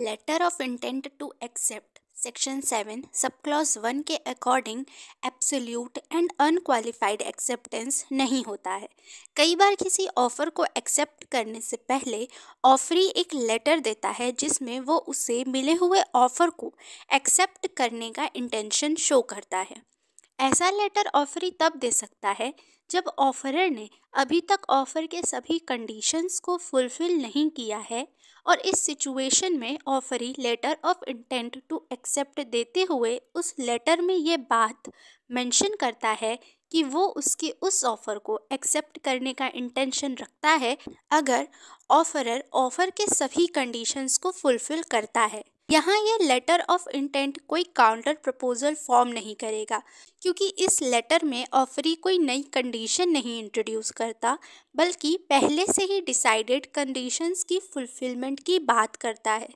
letter of intent to accept section seven sub clause one के according absolute and unqualified acceptance नहीं होता है कई बार किसी ऑफ़र को एक्सेप्ट करने से पहले ऑफरी एक लेटर देता है जिसमें वो उसे मिले हुए ऑफ़र को एक्सेप्ट करने का इंटेंशन शो करता है ऐसा लेटर ऑफरी तब दे सकता है जब ऑफरर ने अभी तक ऑफ़र के सभी कंडीशंस को फुलफिल नहीं किया है और इस सिचुएशन में offeree letter of intent to accept देते हुए उस लेटर में ये बात मेंशन करता है कि वो उसके उस ऑफ़र को एक्सेप्ट करने का इंटेंशन रखता है अगर ऑफरर ऑफ़र के सभी कंडीशंस को फुलफिल करता है यहाँ ये लेटर ऑफ इंटेंट कोई काउंटर प्रपोजल फॉर्म नहीं करेगा क्योंकि इस लेटर में ऑफरी कोई नई कंडीशन नहीं इंट्रोड्यूस करता बल्कि पहले से ही डिसाइडेड कंडीशंस की फुलफिलमेंट की बात करता है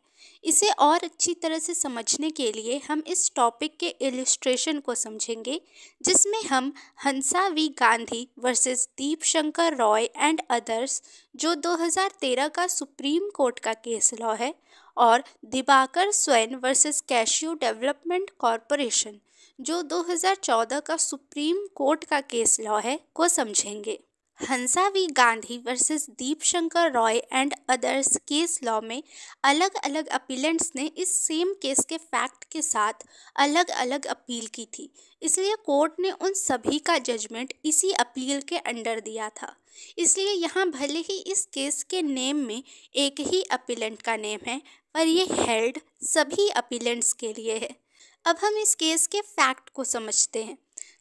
इसे और अच्छी तरह से समझने के लिए हम इस टॉपिक के इलिस्ट्रेशन को समझेंगे जिसमें हम Hansa V Gandhi versus Deep Shankar Roy and others जो 2013 का सुप्रीम कोर्ट का केस लॉ है और दिबाकर स्वयं वर्सेस कैशियो डेवलपमेंट कॉरपोरेशन जो 2014 का सुप्रीम कोर्ट का केस लॉ है को समझेंगे Hansa V Gandhi versus Deep Shankar Roy and others case law में अलग अलग अपीलेंट्स ने इस सेम केस के फैक्ट के साथ अलग अलग अपील की थी इसलिए कोर्ट ने उन सभी का जजमेंट इसी अपील के अंडर दिया था इसलिए यहाँ भले ही इस केस के नेम में एक ही अपीलेंट का नेम है और ये हेल्ड सभी अपीलेंट्स के लिए है अब हम इस केस के फैक्ट को समझते हैं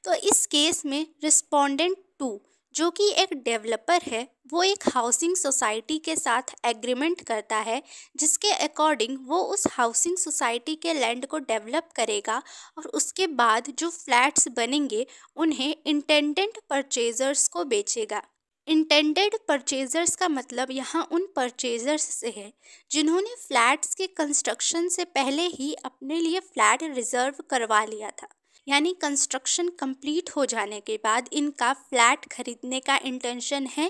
तो इस केस में रिस्पोंडेंट टू जो कि एक डेवलपर है वो एक हाउसिंग सोसाइटी के साथ एग्रीमेंट करता है जिसके अकॉर्डिंग वो उस हाउसिंग सोसाइटी के लैंड को डेवलप करेगा और उसके बाद जो फ्लैट्स बनेंगे उन्हें इंटेंडेंट परचेजर्स को बेचेगा इंटेंडेड परचेजर्स का मतलब यहाँ उन परचेजर्स से है जिन्होंने फ्लैट्स के कंस्ट्रक्शन से पहले ही अपने लिए फ्लैट रिजर्व करवा लिया था यानी कंस्ट्रक्शन कंप्लीट हो जाने के बाद इनका फ्लैट खरीदने का इंटेंशन है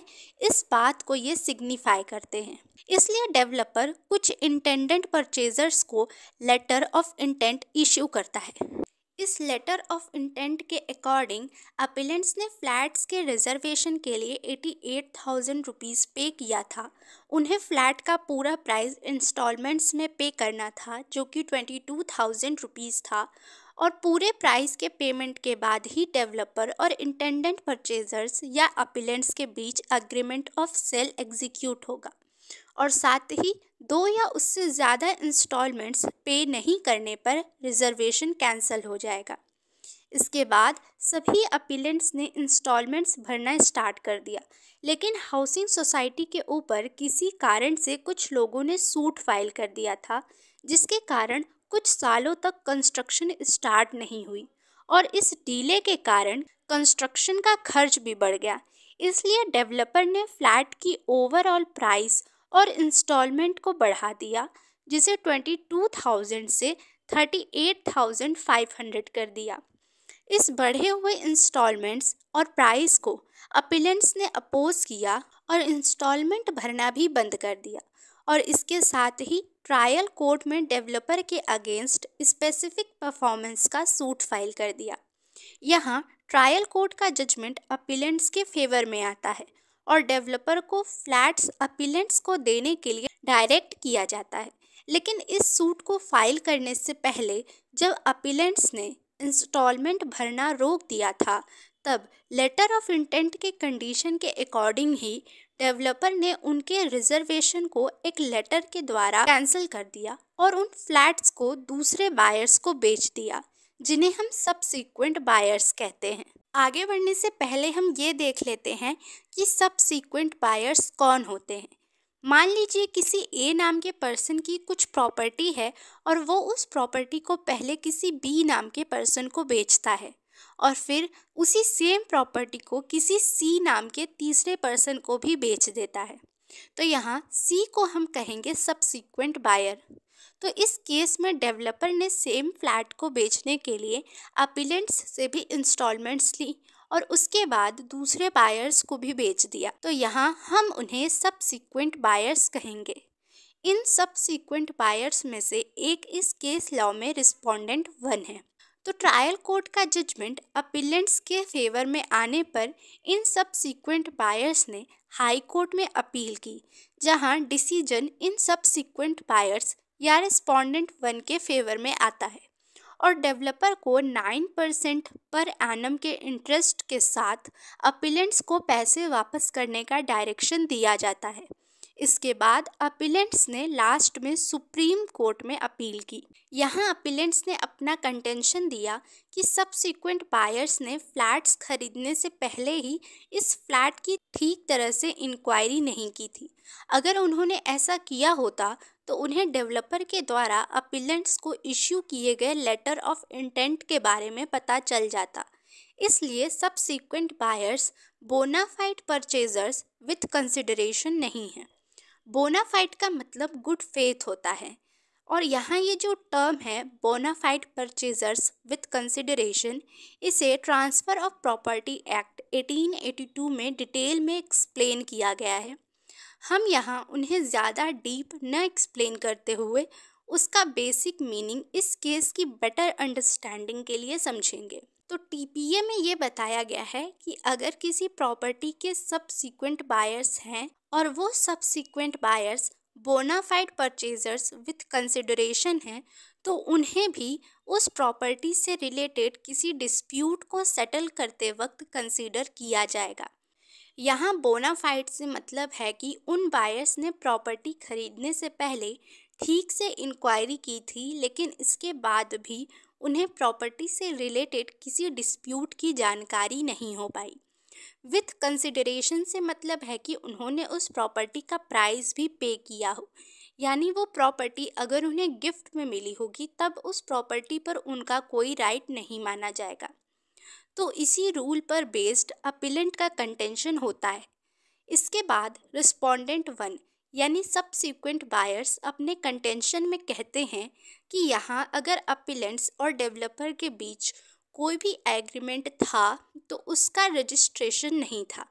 इस बात को ये सिग्निफाई करते हैं इसलिए डेवलपर कुछ इंटेंडेंट परचेजर्स को लेटर ऑफ इंटेंट इश्यू करता है इस लेटर ऑफ इंटेंट के अकॉर्डिंग अपीलेंट्स ने फ्लैट्स के रिजर्वेशन के लिए एटी एट थाउजेंड रुपीज़ पे किया था उन्हें फ्लैट का पूरा प्राइस इंस्टॉलमेंट्स में पे करना था जो कि ट्वेंटी टू थाउजेंड रुपीज़ था और पूरे प्राइस के पेमेंट के बाद ही डेवलपर और इंटेंडेंट परचेजर्स या अपीलेंट्स के बीच अग्रीमेंट ऑफ सेल एग्जीक्यूट होगा और साथ ही दो या उससे ज़्यादा इंस्टॉलमेंट्स पे नहीं करने पर रिजर्वेशन कैंसिल हो जाएगा इसके बाद सभी अपीलेंट्स ने इंस्टॉलमेंट्स भरना स्टार्ट कर दिया लेकिन हाउसिंग सोसाइटी के ऊपर किसी कारण से कुछ लोगों ने सूट फाइल कर दिया था जिसके कारण कुछ सालों तक कंस्ट्रक्शन स्टार्ट नहीं हुई और इस डीले के कारण कंस्ट्रक्शन का खर्च भी बढ़ गया इसलिए डेवलपर ने फ्लैट की ओवरऑल प्राइस और इंस्टॉलमेंट को बढ़ा दिया जिसे ट्वेंटी टू थाउजेंड से thirty eight thousand five hundred कर दिया इस बढ़े हुए इंस्टॉलमेंट्स और प्राइस को अपीलेंट्स ने अपोज किया और इंस्टॉलमेंट भरना भी बंद कर दिया और इसके साथ ही ट्रायल कोर्ट में डेवलपर के अगेंस्ट स्पेसिफिक परफॉर्मेंस का सूट फाइल कर दिया यहाँ ट्रायल कोर्ट का जजमेंट अपीलेंट्स के फेवर में आता है और डेवलपर को फ्लैट्स अपीलेंट्स को देने के लिए डायरेक्ट किया जाता है लेकिन इस सूट को फाइल करने से पहले जब अपीलेंट्स ने इंस्टॉलमेंट भरना रोक दिया था तब लेटर ऑफ इंटेंट के कंडीशन के अकॉर्डिंग ही डेवलपर ने उनके रिजर्वेशन को एक लेटर के द्वारा कैंसिल कर दिया और उन फ्लैट्स को दूसरे बायर्स को बेच दिया जिन्हें हम सबसीक्वेंट बायर्स कहते हैं आगे बढ़ने से पहले हम ये देख लेते हैं कि सबसीक्वेंट बायर्स कौन होते हैं मान लीजिए किसी ए नाम के पर्सन की कुछ प्रॉपर्टी है और वो उस प्रॉपर्टी को पहले किसी बी नाम के पर्सन को बेचता है और फिर उसी सेम प्रॉपर्टी को किसी सी नाम के तीसरे पर्सन को भी बेच देता है तो यहाँ सी को हम कहेंगे सबसीक्वेंट बायर तो इस केस में डेवलपर ने सेम फ्लैट को बेचने के लिए अपीलेंट्स से भी इंस्टॉलमेंट्स ली और उसके बाद दूसरे बायर्स को भी बेच दिया तो यहाँ हम उन्हें सबसिक्वेंट बायर्स कहेंगे इन सबसिक्वेंट बायर्स में से एक इस केस लॉ में रिस्पोंडेंट वन है तो ट्रायल कोर्ट का जजमेंट अपीलेंट्स के फेवर में आने पर इन सब सीक्वेंट बायर्स ने हाई कोर्ट में अपील की जहां डिसीजन इन सब सिक्वेंट बायर्स या रिस्पॉन्डेंट वन के फेवर में आता है और डेवलपर को नाइन परसेंट पर एनम के इंटरेस्ट के साथ अपीलेंट्स को पैसे वापस करने का डायरेक्शन दिया जाता है इसके बाद अपीलेंट्स ने लास्ट में सुप्रीम कोर्ट में अपील की यहाँ अपीलेंट्स ने अपना कंटेंशन दिया कि सबसिक्वेंट बायर्स ने फ्लैट्स खरीदने से पहले ही इस फ्लैट की ठीक तरह से इंक्वायरी नहीं की थी अगर उन्होंने ऐसा किया होता तो उन्हें डेवलपर के द्वारा अपीलेंट्स को इश्यू किए गए लेटर ऑफ इंटेंट के बारे में पता चल जाता इसलिए sequent buyers bona fide purchasers with consideration नहीं हैं बोनाफाइड का मतलब गुड फेथ होता है और यहाँ ये जो टर्म है बोनाफाइड परचेजर्स विथ कंसिडरेशन इसे ट्रांसफ़र ऑफ प्रॉपर्टी एक्ट 1882 में डिटेल में एक्सप्लेन किया गया है हम यहाँ उन्हें ज़्यादा डीप न एक्सप्लेन करते हुए उसका बेसिक मीनिंग इस केस की बेटर अंडरस्टैंडिंग के लिए समझेंगे तो टीपीए में ये बताया गया है कि अगर किसी प्रॉपर्टी के सिक्वेंट बायर्स हैं और वो sequent buyers bona fide purchasers with consideration हैं तो उन्हें भी उस प्रॉपर्टी से रिलेटेड किसी डिस्प्यूट को सेटल करते वक्त कंसिडर किया जाएगा यहाँ बोनाफाइड से मतलब है कि उन बायर्स ने प्रॉपर्टी खरीदने से पहले ठीक से इंक्वायरी की थी लेकिन इसके बाद भी उन्हें प्रॉपर्टी से रिलेटेड किसी डिस्प्यूट की जानकारी नहीं हो पाई विथ कंसिडरेशन से मतलब है कि उन्होंने उस प्रॉपर्टी का प्राइस भी पे किया हो यानी वो प्रॉपर्टी अगर उन्हें गिफ्ट में मिली होगी तब उस प्रॉपर्टी पर उनका कोई राइट नहीं माना जाएगा तो इसी रूल पर बेस्ड अपीलेंट का कंटेंशन होता है इसके बाद रिस्पोंडेंट वन यानी सबसिक्वेंट बायर्स अपने कंटेंशन में कहते हैं कि यहाँ अगर अपीलेंट्स और डेवलपर के बीच कोई भी एग्रीमेंट था तो उसका रजिस्ट्रेशन नहीं था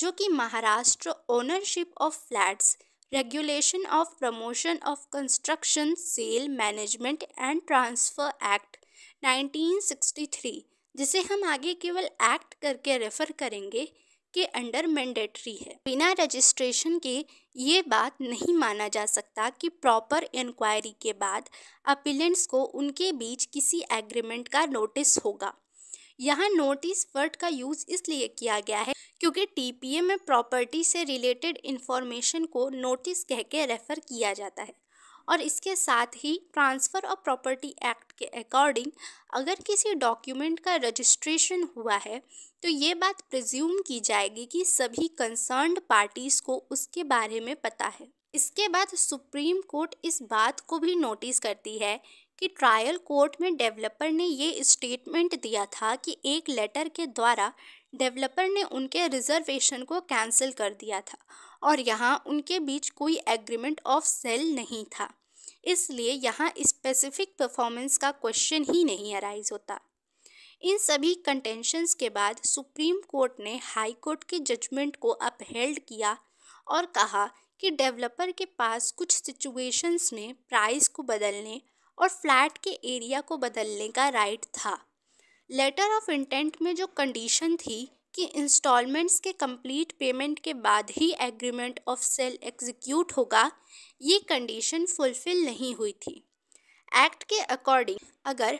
जो कि Maharashtra ownership of flats regulation of promotion of construction sale management and transfer act 1963 जिसे हम आगे केवल एक्ट करके रेफर करेंगे के अंडर मैंडेटरी है बिना रजिस्ट्रेशन के ये बात नहीं माना जा सकता कि प्रॉपर इंक्वायरी के बाद अपीलेंट्स को उनके बीच किसी एग्रीमेंट का नोटिस होगा यहाँ नोटिस वर्ड का यूज़ इसलिए किया गया है क्योंकि टीपीए में प्रॉपर्टी से रिलेटेड इंफॉर्मेशन को नोटिस कह के रेफ़र किया जाता है और इसके साथ ही ट्रांसफ़र ऑफ प्रॉपर्टी एक्ट के अकॉर्डिंग अगर किसी डॉक्यूमेंट का रजिस्ट्रेशन हुआ है तो ये बात प्रज्यूम की जाएगी कि सभी कंसर्न पार्टीज़ को उसके बारे में पता है इसके बाद सुप्रीम कोर्ट इस बात को भी नोटिस करती है कि ट्रायल कोर्ट में डेवलपर ने ये स्टेटमेंट दिया था कि एक लेटर के द्वारा डेवलपर ने उनके रिजर्वेशन को कैंसिल कर दिया था और यहाँ उनके बीच कोई एग्रीमेंट ऑफ सेल नहीं था इसलिए यहाँ स्पेसिफिक परफॉर्मेंस का क्वेश्चन ही नहीं अराइज होता इन सभी कंटेंशंस के बाद सुप्रीम कोर्ट ने हाई कोर्ट के जजमेंट को अपहेल्ड किया और कहा कि डेवलपर के पास कुछ सिचुएशंस में प्राइस को बदलने और फ्लैट के एरिया को बदलने का राइट था लेटर ऑफ इंटेंट में जो कंडीशन थी कि इंस्टॉलमेंट्स के कंप्लीट पेमेंट के बाद ही एग्रीमेंट ऑफ सेल एग्जीक्यूट होगा ये कंडीशन फुलफिल नहीं हुई थी एक्ट के अकॉर्डिंग अगर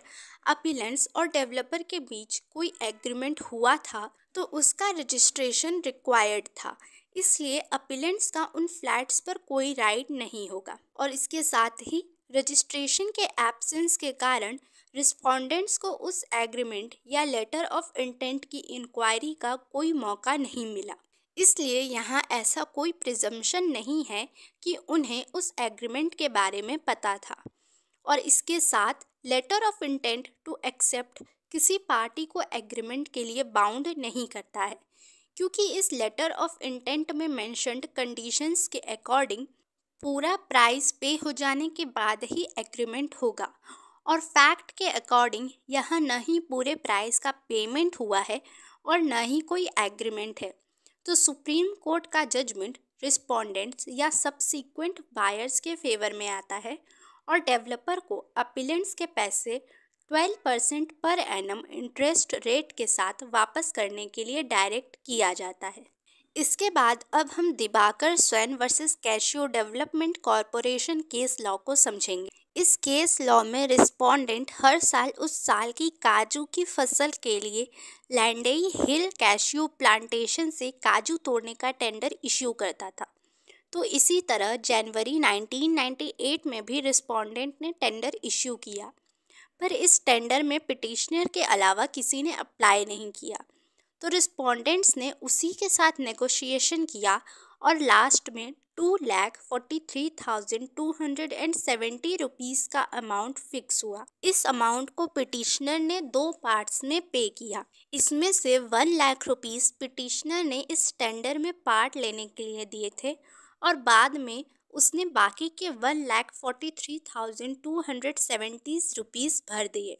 अपीलेंट्स और डेवलपर के बीच कोई एग्रीमेंट हुआ था तो उसका रजिस्ट्रेशन रिक्वायर्ड था इसलिए अपीलेंट्स का उन फ्लैट्स पर कोई राइट नहीं होगा और इसके साथ ही रजिस्ट्रेशन के एब्सेंस के कारण रिस्पोंडेंट्स को उस एग्रीमेंट या लेटर ऑफ इंटेंट की इंक्वायरी का कोई मौका नहीं मिला इसलिए यहाँ ऐसा कोई प्रिजम्पन नहीं है कि उन्हें उस एग्रीमेंट के बारे में पता था और इसके साथ letter of intent to accept किसी पार्टी को एग्रीमेंट के लिए बाउंड नहीं करता है क्योंकि इस लेटर ऑफ इंटेंट में मैंशनड कंडीशंस के अकॉर्डिंग पूरा प्राइस पे हो जाने के बाद ही एग्रीमेंट होगा और फैक्ट के अकॉर्डिंग यहाँ न ही पूरे प्राइस का पेमेंट हुआ है और न ही कोई एग्रीमेंट है तो सुप्रीम कोर्ट का जजमेंट रिस्पोंडेंट्स या सब्सिक्वेंट बायर्स के फेवर में आता है और डेवलपर को अपीलेंट्स के पैसे 12 percent per annum interest rate के साथ वापस करने के लिए डायरेक्ट किया जाता है इसके बाद अब हम Dibakar Swain versus Casio development corporation case law को समझेंगे इस केस लॉ में रिस्पोंडेंट हर साल उस साल की काजू की फसल के लिए लैंडेई हिल कैशियो प्लांटेशन से काजू तोड़ने का टेंडर इश्यू करता था तो इसी तरह जनवरी 1998 में भी रिस्पोंडेंट ने टेंडर इश्यू किया पर इस टेंडर में पिटिशनर के अलावा किसी ने अप्लाई नहीं किया तो रिस्पोंडेंट्स ने उसी के साथ नेगोशिएशन किया और लास्ट में two lakh forty three thousand two hundred and seventy rupees का अमाउंट फिक्स हुआ इस अमाउंट को पिटिशनर ने दो पार्ट्स में पे किया इसमें से वन लाख रुपीज़ पिटिशनर ने इस टेंडर में पार्ट लेने के लिए दिए थे और बाद में उसने बाकी के one lakh forty three thousand two hundred seventy rupees भर दिए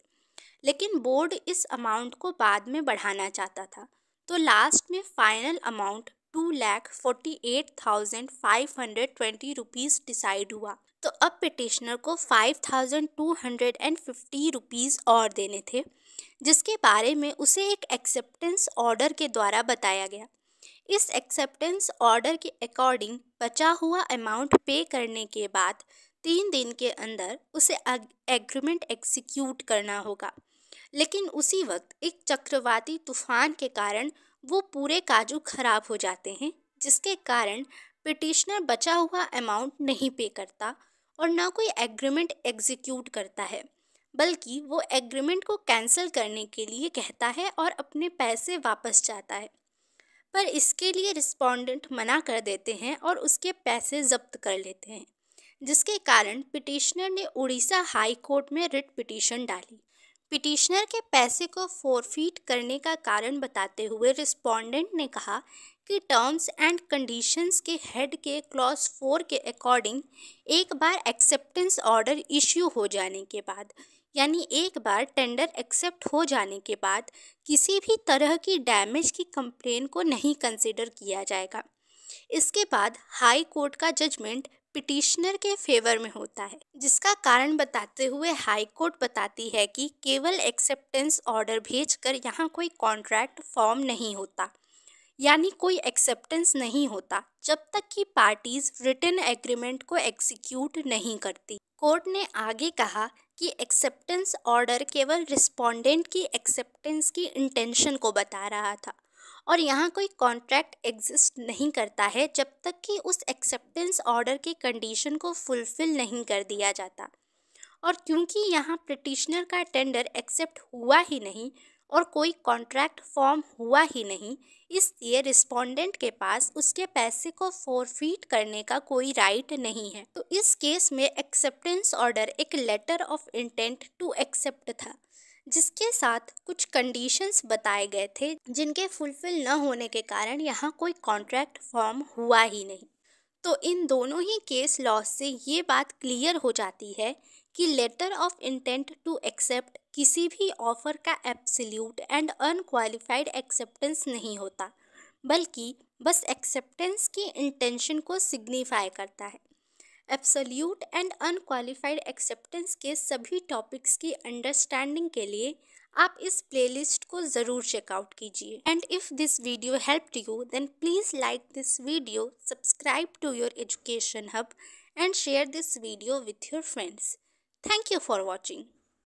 लेकिन बोर्ड इस अमाउंट को बाद में बढ़ाना चाहता था तो लास्ट में final amount two lakh forty eight thousand five hundred twenty rupees decide हुआ तो अब पिटिशनर को five thousand two hundred and fifty rupees और देने थे जिसके बारे में उसे एक एक्सेप्टेंस ऑर्डर के द्वारा बताया गया इस एक्सेप्टेंस ऑर्डर के अकॉर्डिंग बचा हुआ अमाउंट पे करने के बाद तीन दिन के अंदर उसे एग्रीमेंट एग्जीक्यूट करना होगा लेकिन उसी वक्त एक चक्रवाती तूफान के कारण वो पूरे काजू खराब हो जाते हैं जिसके कारण पिटिशनर बचा हुआ अमाउंट नहीं पे करता और ना कोई एग्रीमेंट एग्जीक्यूट करता है बल्कि वो एग्रीमेंट को कैंसिल करने के लिए कहता है और अपने पैसे वापस चाहता है पर इसके लिए रिस्पोंडेंट मना कर देते हैं और उसके पैसे जब्त कर लेते हैं जिसके कारण पिटिशनर ने उड़ीसा हाई कोर्ट में रिट पिटिशन डाली पिटिशनर के पैसे को फोरफीट करने का कारण बताते हुए रिस्पोंडेंट ने कहा कि टर्म्स एंड कंडीशंस के हेड के क्लॉज फोर के अकॉर्डिंग एक बार एक्सेप्टेंस ऑर्डर इश्यू हो जाने के बाद यानी एक बार टेंडर एक्सेप्ट हो जाने के बाद किसी भी तरह की डैमेज की कंप्लेन को नहीं कंसिडर किया जाएगा इसके बाद हाई कोर्ट का जजमेंट पिटिशनर के फेवर में होता है जिसका कारण बताते हुए हाई कोर्ट बताती है कि केवल एक्सेप्टेंस ऑर्डर भेजकर यहाँ कोई कॉन्ट्रैक्ट फॉर्म नहीं होता यानी कोई एक्सेप्टेंस नहीं होता जब तक कि पार्टीज रिटर्न एग्रीमेंट को एक्सिक्यूट नहीं करती कोर्ट ने आगे कहा कि एक्सेप्टेंस ऑर्डर केवल रिस्पोंडेंट की एक्सेप्टेंस की इंटेंशन को बता रहा था और यहाँ कोई कॉन्ट्रैक्ट एग्जिस्ट नहीं करता है जब तक कि उस एक्सेप्टेंस ऑर्डर की कंडीशन को फुलफ़िल नहीं कर दिया जाता और क्योंकि यहाँ पिटिशनर का टेंडर एक्सेप्ट हुआ ही नहीं और कोई कॉन्ट्रैक्ट फॉर्म हुआ ही नहीं इसलिए रिस्पोंडेंट के पास उसके पैसे को फोरफीट करने का कोई राइट नहीं है तो इस केस में एक्सेप्टेंस ऑर्डर एक letter of intent to accept था जिसके साथ कुछ कंडीशंस बताए गए थे जिनके फुलफिल न होने के कारण यहाँ कोई कॉन्ट्रैक्ट फॉर्म हुआ ही नहीं तो इन दोनों ही केस लॉस से ये बात क्लियर हो जाती है कि letter of intent to accept किसी भी ऑफर का एब्सल्यूट एंड अनक्वालिफाइड एक्सेप्टेंस नहीं होता बल्कि बस एक्सेप्टेंस की इंटेंशन को सिग्निफाई करता है एब्सोल्यूट एंड अनक्वालिफाइड एक्सेप्टेंस के सभी टॉपिक्स की अंडरस्टैंडिंग के लिए आप इस प्लेलिस्ट को ज़रूर चेकआउट कीजिए and if this video helped you then please like this video subscribe to your education hub and share this video with your friends thank you for watching